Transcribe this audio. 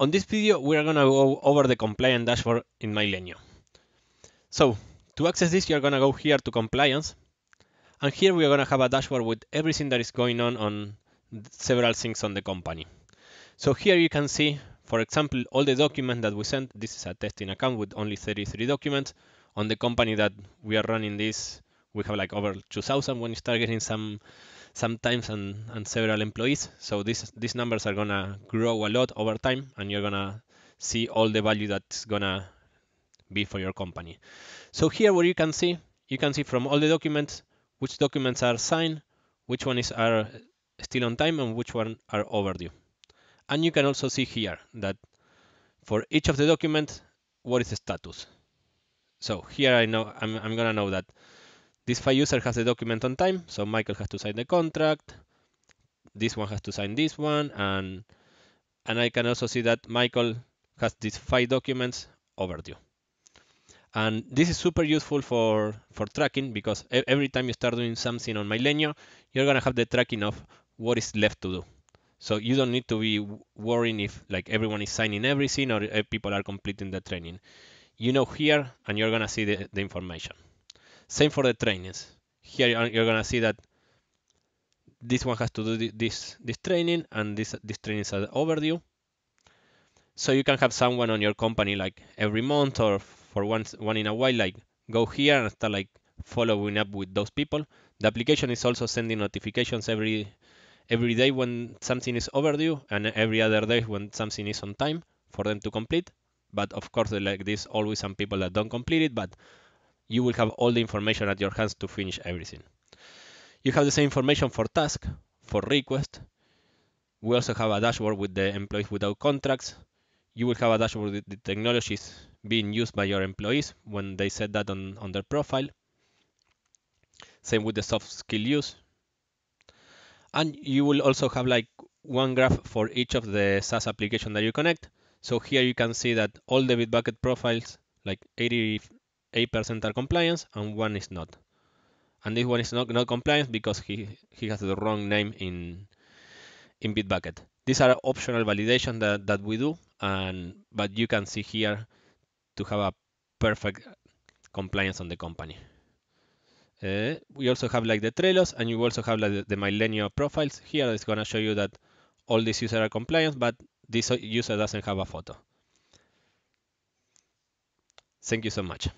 On this video, we are going to go over the compliance dashboard in Mylenio. So, to access this, you're going to go here to compliance. And here we are going to have a dashboard with everything that is going on on several things on the company. So here you can see, for example, all the documents that we sent. This is a testing account with only 33 documents. On the company that we are running this, we have like over 2,000 when it's targeting some sometimes and, and several employees. So this, these numbers are gonna grow a lot over time and you're gonna see all the value that's gonna be for your company. So here what you can see, you can see from all the documents, which documents are signed, which one is are still on time and which one are overdue. And you can also see here that for each of the documents, what is the status. So here I know I'm, I'm gonna know that this file user has the document on time, so Michael has to sign the contract. This one has to sign this one, and and I can also see that Michael has these five documents overdue. And this is super useful for, for tracking because every time you start doing something on Milenio, you're gonna have the tracking of what is left to do. So you don't need to be worrying if like everyone is signing everything or eh, people are completing the training. You know here, and you're gonna see the, the information. Same for the trainings. Here you're gonna see that this one has to do this this training and this this training is overdue. So you can have someone on your company like every month or for once one in a while like go here and start like following up with those people. The application is also sending notifications every every day when something is overdue and every other day when something is on time for them to complete. But of course, like this, always some people that don't complete it. But you will have all the information at your hands to finish everything. You have the same information for task, for request. We also have a dashboard with the employees without contracts. You will have a dashboard with the technologies being used by your employees when they set that on, on their profile. Same with the soft skill use. And you will also have like one graph for each of the SaaS application that you connect. So here you can see that all the Bitbucket profiles, like 80, 8% are compliance and one is not. And this one is not, not compliance because he, he has the wrong name in in Bitbucket. These are optional validation that, that we do, and but you can see here to have a perfect compliance on the company. Uh, we also have like the Trellos, and you also have like the, the Millennial profiles. Here it's going to show you that all these users are compliant, but this user doesn't have a photo. Thank you so much.